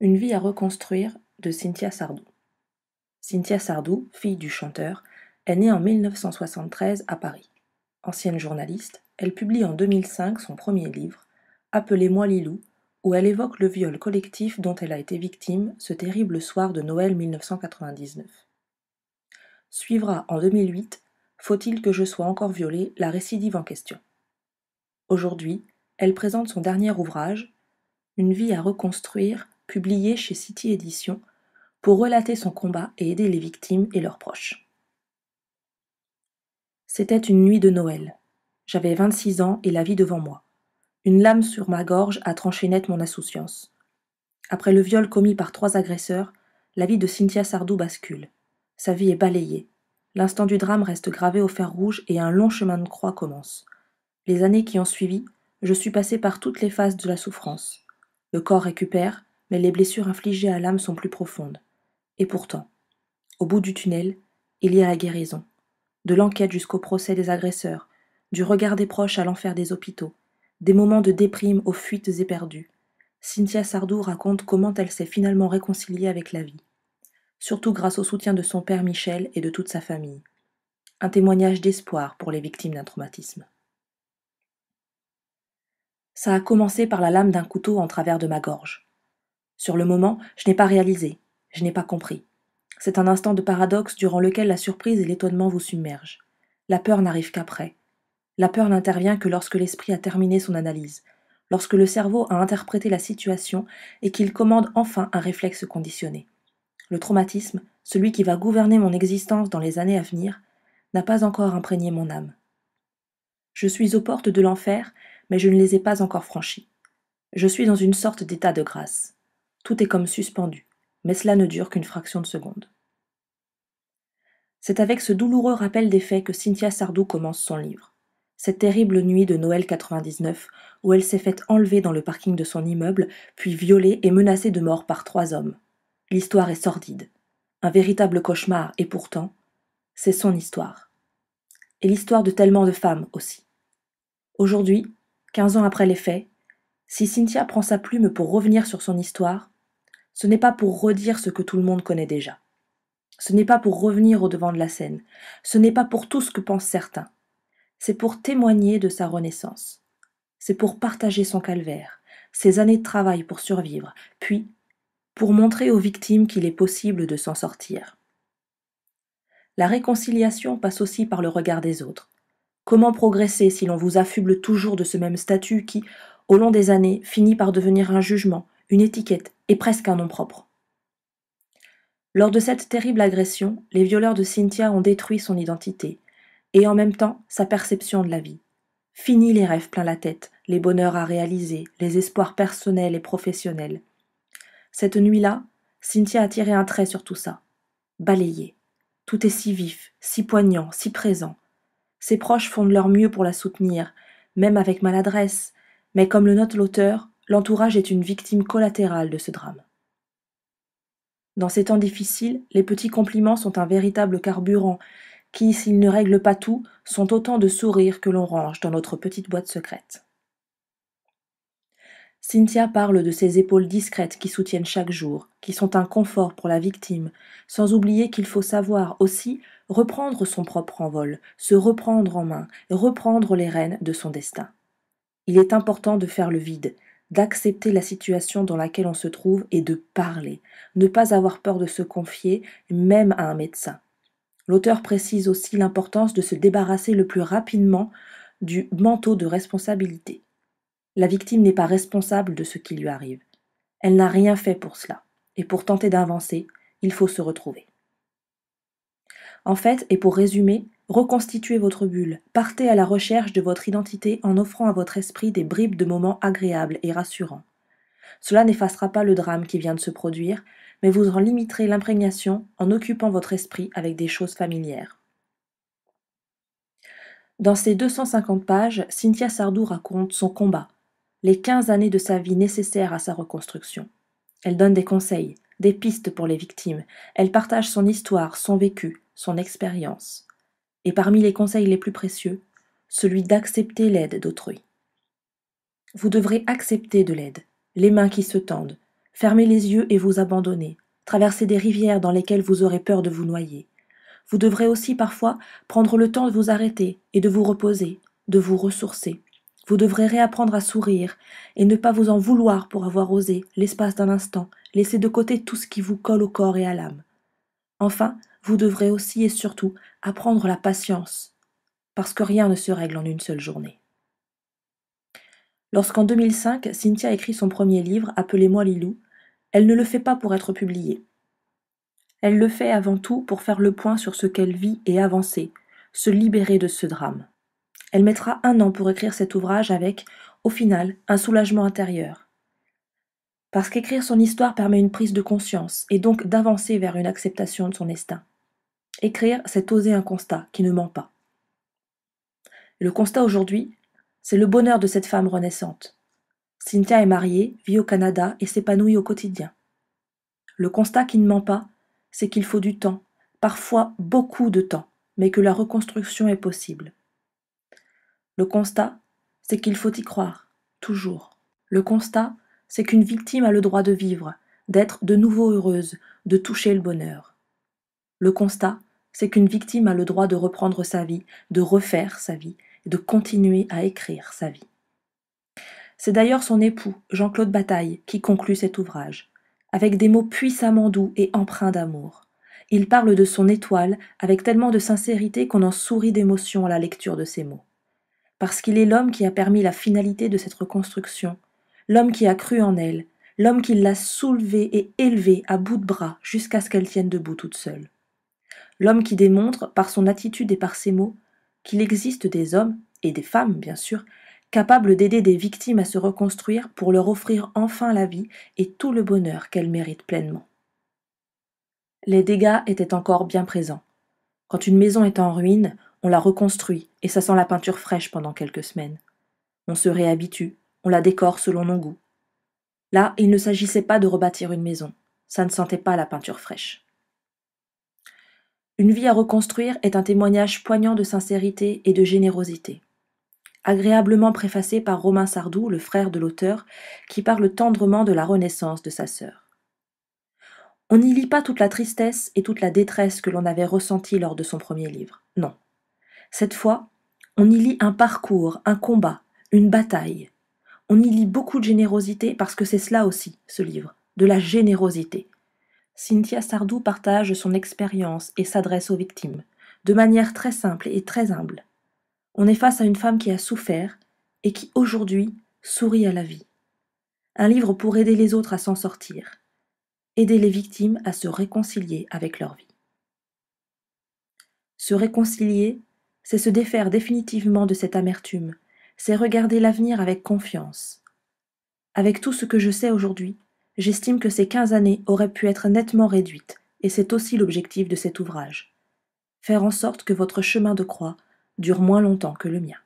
Une vie à reconstruire de Cynthia Sardou. Cynthia Sardou, fille du chanteur, est née en 1973 à Paris. Ancienne journaliste, elle publie en 2005 son premier livre, Appelez-moi Lilou, où elle évoque le viol collectif dont elle a été victime ce terrible soir de Noël 1999. Suivra en 2008, Faut-il que je sois encore violée, la récidive en question. Aujourd'hui, elle présente son dernier ouvrage, Une vie à reconstruire publié chez City Edition, pour relater son combat et aider les victimes et leurs proches. C'était une nuit de Noël. J'avais 26 ans et la vie devant moi. Une lame sur ma gorge a tranché net mon insouciance. Après le viol commis par trois agresseurs, la vie de Cynthia Sardou bascule. Sa vie est balayée. L'instant du drame reste gravé au fer rouge et un long chemin de croix commence. Les années qui ont suivi, je suis passée par toutes les phases de la souffrance. Le corps récupère, mais les blessures infligées à l'âme sont plus profondes. Et pourtant, au bout du tunnel, il y a la guérison. De l'enquête jusqu'au procès des agresseurs, du regard des proches à l'enfer des hôpitaux, des moments de déprime aux fuites éperdues. Cynthia Sardou raconte comment elle s'est finalement réconciliée avec la vie, surtout grâce au soutien de son père Michel et de toute sa famille. Un témoignage d'espoir pour les victimes d'un traumatisme. Ça a commencé par la lame d'un couteau en travers de ma gorge. Sur le moment, je n'ai pas réalisé, je n'ai pas compris. C'est un instant de paradoxe durant lequel la surprise et l'étonnement vous submergent. La peur n'arrive qu'après. La peur n'intervient que lorsque l'esprit a terminé son analyse, lorsque le cerveau a interprété la situation et qu'il commande enfin un réflexe conditionné. Le traumatisme, celui qui va gouverner mon existence dans les années à venir, n'a pas encore imprégné mon âme. Je suis aux portes de l'enfer, mais je ne les ai pas encore franchies. Je suis dans une sorte d'état de grâce. Tout est comme suspendu, mais cela ne dure qu'une fraction de seconde. C'est avec ce douloureux rappel des faits que Cynthia Sardou commence son livre. Cette terrible nuit de Noël 99, où elle s'est faite enlever dans le parking de son immeuble, puis violée et menacée de mort par trois hommes. L'histoire est sordide. Un véritable cauchemar, et pourtant, c'est son histoire. Et l'histoire de tellement de femmes aussi. Aujourd'hui, quinze ans après les faits, si Cynthia prend sa plume pour revenir sur son histoire, ce n'est pas pour redire ce que tout le monde connaît déjà. Ce n'est pas pour revenir au devant de la scène. Ce n'est pas pour tout ce que pensent certains. C'est pour témoigner de sa renaissance. C'est pour partager son calvaire, ses années de travail pour survivre, puis pour montrer aux victimes qu'il est possible de s'en sortir. La réconciliation passe aussi par le regard des autres. Comment progresser si l'on vous affuble toujours de ce même statut qui, au long des années, finit par devenir un jugement, une étiquette, et presque un nom propre. Lors de cette terrible agression, les violeurs de Cynthia ont détruit son identité, et en même temps sa perception de la vie. Fini les rêves plein la tête, les bonheurs à réaliser, les espoirs personnels et professionnels. Cette nuit-là, Cynthia a tiré un trait sur tout ça. Balayé. Tout est si vif, si poignant, si présent. Ses proches font de leur mieux pour la soutenir, même avec maladresse, mais comme le note l'auteur, l'entourage est une victime collatérale de ce drame. Dans ces temps difficiles, les petits compliments sont un véritable carburant qui, s'ils ne règlent pas tout, sont autant de sourires que l'on range dans notre petite boîte secrète. Cynthia parle de ces épaules discrètes qui soutiennent chaque jour, qui sont un confort pour la victime, sans oublier qu'il faut savoir aussi reprendre son propre envol, se reprendre en main, reprendre les rênes de son destin. Il est important de faire le vide, d'accepter la situation dans laquelle on se trouve et de parler, ne pas avoir peur de se confier même à un médecin. L'auteur précise aussi l'importance de se débarrasser le plus rapidement du manteau de responsabilité. La victime n'est pas responsable de ce qui lui arrive. Elle n'a rien fait pour cela, et pour tenter d'avancer, il faut se retrouver. En fait, et pour résumer, reconstituez votre bulle, partez à la recherche de votre identité en offrant à votre esprit des bribes de moments agréables et rassurants. Cela n'effacera pas le drame qui vient de se produire, mais vous en limiterez l'imprégnation en occupant votre esprit avec des choses familières. Dans ces 250 pages, Cynthia Sardou raconte son combat, les 15 années de sa vie nécessaires à sa reconstruction. Elle donne des conseils, des pistes pour les victimes, elle partage son histoire, son vécu, son expérience, et parmi les conseils les plus précieux, celui d'accepter l'aide d'autrui. Vous devrez accepter de l'aide, les mains qui se tendent, fermer les yeux et vous abandonner, traverser des rivières dans lesquelles vous aurez peur de vous noyer. Vous devrez aussi parfois prendre le temps de vous arrêter et de vous reposer, de vous ressourcer. Vous devrez réapprendre à sourire et ne pas vous en vouloir pour avoir osé, l'espace d'un instant, laisser de côté tout ce qui vous colle au corps et à l'âme. Enfin, vous devrez aussi et surtout apprendre la patience, parce que rien ne se règle en une seule journée. Lorsqu'en 2005, Cynthia écrit son premier livre, Appelez-moi Lilou, elle ne le fait pas pour être publiée. Elle le fait avant tout pour faire le point sur ce qu'elle vit et avancer, se libérer de ce drame. Elle mettra un an pour écrire cet ouvrage avec, au final, un soulagement intérieur, parce qu'écrire son histoire permet une prise de conscience et donc d'avancer vers une acceptation de son destin. Écrire, c'est oser un constat qui ne ment pas. Le constat aujourd'hui, c'est le bonheur de cette femme renaissante. Cynthia est mariée, vit au Canada et s'épanouit au quotidien. Le constat qui ne ment pas, c'est qu'il faut du temps, parfois beaucoup de temps, mais que la reconstruction est possible. Le constat, c'est qu'il faut y croire, toujours. Le constat, c'est qu'une victime a le droit de vivre, d'être de nouveau heureuse, de toucher le bonheur. Le constat, c'est qu'une victime a le droit de reprendre sa vie, de refaire sa vie, de continuer à écrire sa vie. C'est d'ailleurs son époux, Jean-Claude Bataille, qui conclut cet ouvrage, avec des mots puissamment doux et empreints d'amour. Il parle de son étoile avec tellement de sincérité qu'on en sourit d'émotion à la lecture de ses mots. Parce qu'il est l'homme qui a permis la finalité de cette reconstruction, l'homme qui a cru en elle, l'homme qui l'a soulevée et élevée à bout de bras jusqu'à ce qu'elle tienne debout toute seule. L'homme qui démontre, par son attitude et par ses mots, qu'il existe des hommes, et des femmes bien sûr, capables d'aider des victimes à se reconstruire pour leur offrir enfin la vie et tout le bonheur qu'elles méritent pleinement. Les dégâts étaient encore bien présents. Quand une maison est en ruine, on la reconstruit et ça sent la peinture fraîche pendant quelques semaines. On se réhabitue, la décore selon nos goûts. Là, il ne s'agissait pas de rebâtir une maison, ça ne sentait pas la peinture fraîche. Une vie à reconstruire est un témoignage poignant de sincérité et de générosité, agréablement préfacé par Romain Sardou, le frère de l'auteur, qui parle tendrement de la renaissance de sa sœur. On n'y lit pas toute la tristesse et toute la détresse que l'on avait ressentie lors de son premier livre, non. Cette fois, on y lit un parcours, un combat, une bataille, on y lit beaucoup de générosité parce que c'est cela aussi, ce livre, de la générosité. Cynthia Sardou partage son expérience et s'adresse aux victimes, de manière très simple et très humble. On est face à une femme qui a souffert et qui aujourd'hui sourit à la vie. Un livre pour aider les autres à s'en sortir, aider les victimes à se réconcilier avec leur vie. Se réconcilier, c'est se défaire définitivement de cette amertume, c'est regarder l'avenir avec confiance. Avec tout ce que je sais aujourd'hui, j'estime que ces quinze années auraient pu être nettement réduites, et c'est aussi l'objectif de cet ouvrage. Faire en sorte que votre chemin de croix dure moins longtemps que le mien.